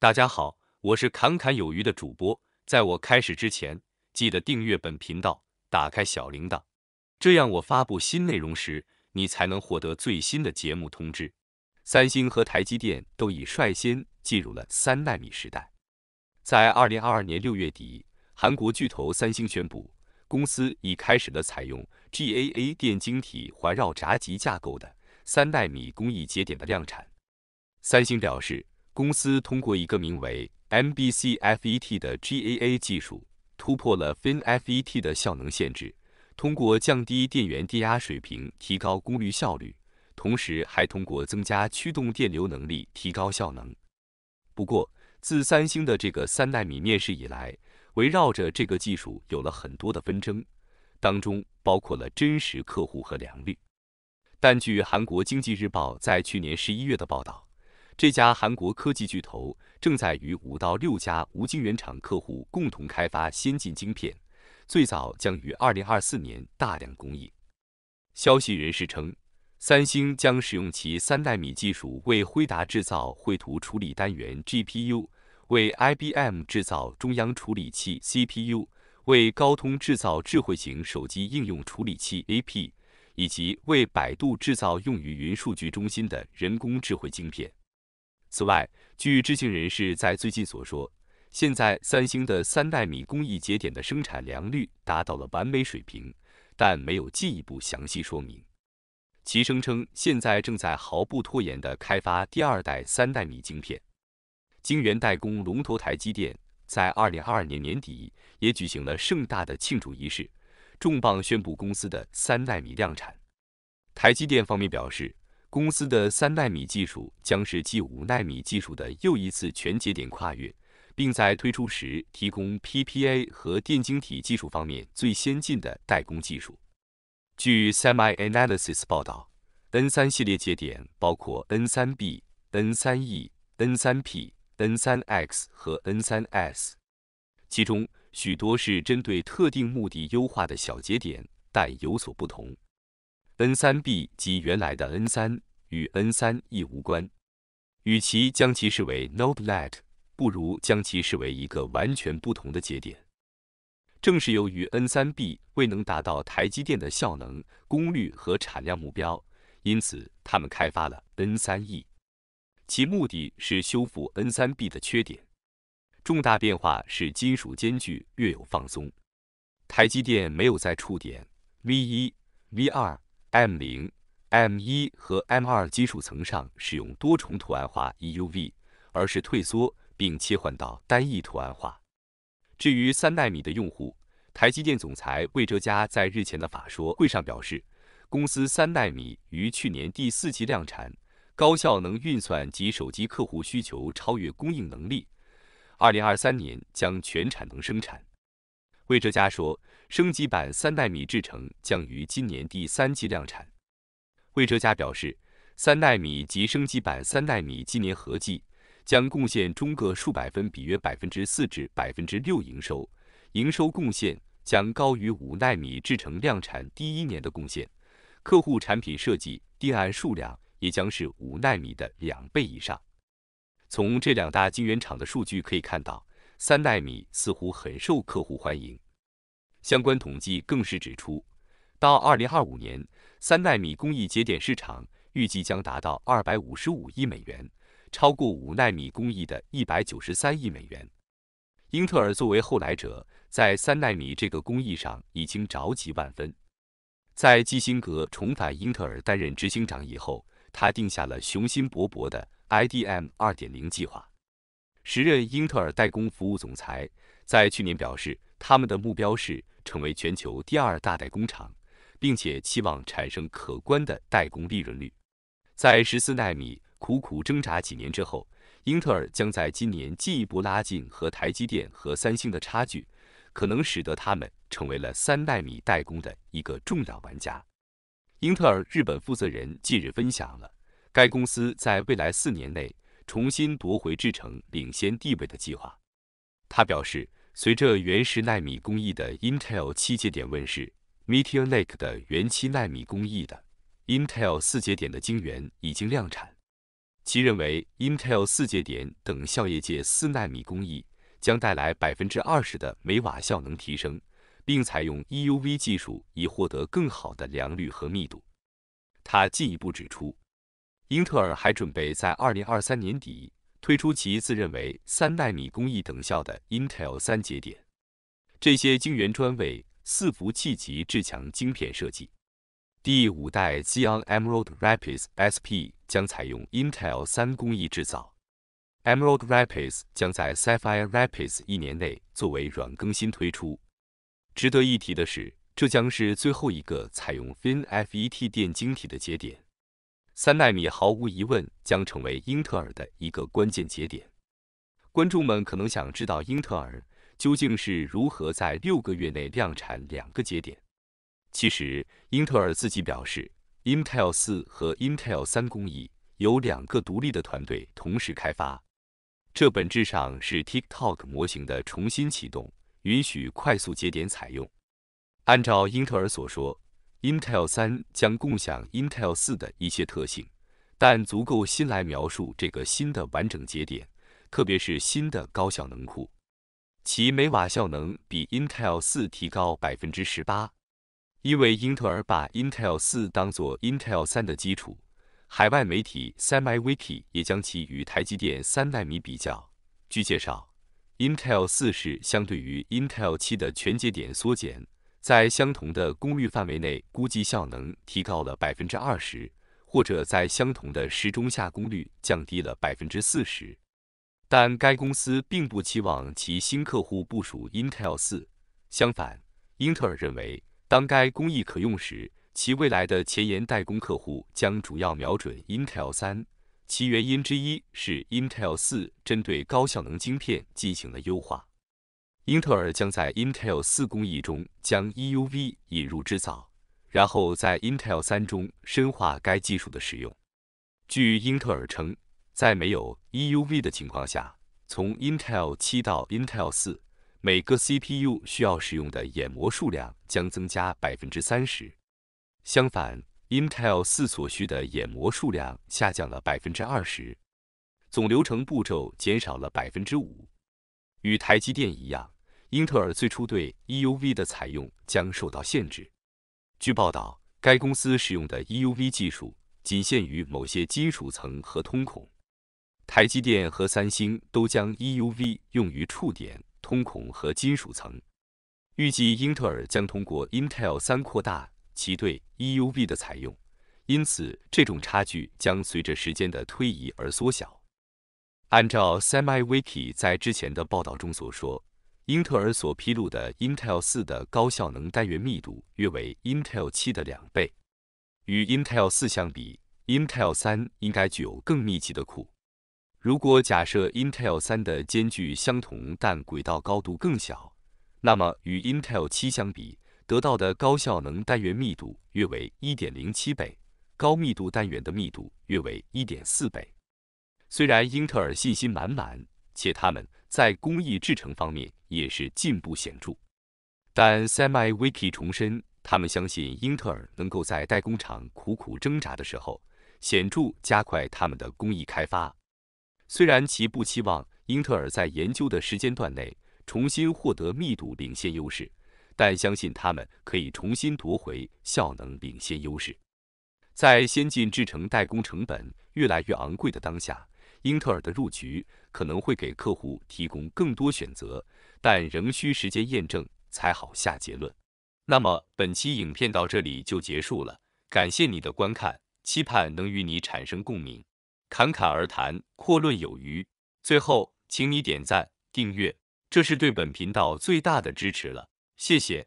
大家好，我是侃侃有余的主播。在我开始之前，记得订阅本频道，打开小铃铛，这样我发布新内容时，你才能获得最新的节目通知。三星和台积电都已率先进入了三纳米时代。在二零二二年六月底，韩国巨头三星宣布，公司已开始了采用 GAA 电晶体环绕闸极架构的三纳米工艺节点的量产。三星表示。公司通过一个名为 MBCFET 的 GAA 技术，突破了 FinFET 的效能限制。通过降低电源电压水平，提高功率效率，同时还通过增加驱动电流能力，提高效能。不过，自三星的这个三纳米面世以来，围绕着这个技术有了很多的纷争，当中包括了真实客户和良率。但据韩国经济日报在去年十一月的报道。这家韩国科技巨头正在与五到六家无晶圆厂客户共同开发先进晶片，最早将于二零二四年大量供应。消息人士称，三星将使用其三纳米技术为辉达制造绘图处理单元 GPU，为 IBM 制造中央处理器 CPU，为高通制造智慧型手机应用处理器 AP，以及为百度制造用于云数据中心的人工智慧晶片。此外，据知情人士在最近所说，现在三星的三纳米工艺节点的生产良率达到了完美水平，但没有进一步详细说明。其声称现在正在毫不拖延的开发第二代三纳米晶片。晶圆代工龙头台积电在二零二二年年底也举行了盛大的庆祝仪式，重磅宣布公司的三纳米量产。台积电方面表示。公司的三纳米技术将是继五纳米技术的又一次全节点跨越，并在推出时提供 PPA 和电晶体技术方面最先进的代工技术。据 Semi Analysis 报道，N3 系列节点包括 N3B、N3E、N3P、N3X 和 N3S，其中许多是针对特定目的优化的小节点，但有所不同。N3B 及原来的 N3 与 N3E 无关，与其将其视为 Nodelet，不如将其视为一个完全不同的节点。正是由于 N3B 未能达到台积电的效能、功率和产量目标，因此他们开发了 N3E，其目的是修复 N3B 的缺点。重大变化是金属间距略有放松。台积电没有在触点 V1、V2。M 零、M 一和 M 二基础层上使用多重图案化 EUV，而是退缩并切换到单一图案化。至于三纳米的用户，台积电总裁魏哲嘉在日前的法说会上表示，公司三纳米于去年第四季量产，高效能运算及手机客户需求超越供应能力，二零二三年将全产能生产。魏哲嘉说，升级版三纳米制程将于今年第三季量产。魏哲嘉表示，三纳米及升级版三纳米今年合计将贡献中个数百分比约百分之四至百分之六营收，营收贡献将高于五纳米制程量产第一年的贡献。客户产品设计定案数量也将是五纳米的两倍以上。从这两大晶圆厂的数据可以看到。三纳米似乎很受客户欢迎，相关统计更是指出，到二零二五年，三纳米工艺节点市场预计将达到二百五十五亿美元，超过五纳米工艺的一百九十三亿美元。英特尔作为后来者，在三纳米这个工艺上已经着急万分。在基辛格重返英特尔担任执行长以后，他定下了雄心勃勃的 IDM 二点零计划。时任英特尔代工服务总裁在去年表示，他们的目标是成为全球第二大代工厂，并且期望产生可观的代工利润率。在十四纳米苦苦挣扎几年之后，英特尔将在今年进一步拉近和台积电和三星的差距，可能使得他们成为了三纳米代工的一个重要玩家。英特尔日本负责人近日分享了该公司在未来四年内。重新夺回制程领先地位的计划。他表示，随着原石纳米工艺的 Intel 七节点问世，Meteor Lake 的原子纳米工艺的 Intel 四节点的晶圆已经量产。其认为，Intel 四节点等效业界四纳米工艺将带来百分之二十的每瓦效能提升，并采用 EUV 技术以获得更好的良率和密度。他进一步指出。英特尔还准备在二零二三年底推出其自认为三纳米工艺等效的 Intel 三节点，这些晶圆专为伺服器级至强晶片设计。第五代 Zen Emerald Rapids SP 将采用 Intel 三工艺制造。Emerald Rapids 将在 Sapphire Rapids 一年内作为软更新推出。值得一提的是，这将是最后一个采用 FinFET 电晶体的节点。三纳米毫无疑问将成为英特尔的一个关键节点。观众们可能想知道英特尔究竟是如何在六个月内量产两个节点。其实，英特尔自己表示，Intel 四和 Intel 三工艺由两个独立的团队同时开发。这本质上是 TikTok 模型的重新启动，允许快速节点采用。按照英特尔所说。Intel 三将共享 Intel 四的一些特性，但足够新来描述这个新的完整节点，特别是新的高效能库，其每瓦效能比 Intel 四提高百分之十八。因为英特尔把 Intel 四当做 Intel 三的基础，海外媒体 SemiWiki 也将其与台积电三纳米比较。据介绍，Intel 四是相对于 Intel 七的全节点缩减。在相同的功率范围内，估计效能提高了百分之二十，或者在相同的时钟下，功率降低了百分之四十。但该公司并不期望其新客户部署 Intel 四。相反，英特尔认为，当该工艺可用时，其未来的前沿代工客户将主要瞄准 Intel 三。其原因之一是 Intel 四针对高效能晶片进行了优化。英特尔将在 Intel 四工艺中将 EUV 引入制造，然后在 Intel 三中深化该技术的使用。据英特尔称，在没有 EUV 的情况下，从 Intel 七到 Intel 四，每个 CPU 需要使用的眼膜数量将增加百分之三十。相反，Intel 四所需的眼膜数量下降了百分之二十，总流程步骤减少了百分之五。与台积电一样。英特尔最初对 EUV 的采用将受到限制。据报道，该公司使用的 EUV 技术仅限于某些金属层和通孔。台积电和三星都将 EUV 用于触点、通孔和金属层。预计英特尔将通过 Intel 3扩大其对 EUV 的采用，因此这种差距将随着时间的推移而缩小。按照 SemiWiki 在之前的报道中所说。英特尔所披露的 Intel 4的高效能单元密度约为 Intel 7的两倍。与 Intel 4相比，Intel 3应该具有更密集的库。如果假设 Intel 3的间距相同，但轨道高度更小，那么与 Intel 7相比，得到的高效能单元密度约为1.07倍，高密度单元的密度约为1.4倍。虽然英特尔信心满满。且他们在工艺制成方面也是进步显著。但 SemiWiki 重申，他们相信英特尔能够在代工厂苦苦挣扎的时候，显著加快他们的工艺开发。虽然其不期望英特尔在研究的时间段内重新获得密度领先优势，但相信他们可以重新夺回效能领先优势。在先进制成代工成本越来越昂贵的当下。英特尔的入局可能会给客户提供更多选择，但仍需时间验证才好下结论。那么本期影片到这里就结束了，感谢你的观看，期盼能与你产生共鸣。侃侃而谈，阔论有余。最后，请你点赞、订阅，这是对本频道最大的支持了，谢谢。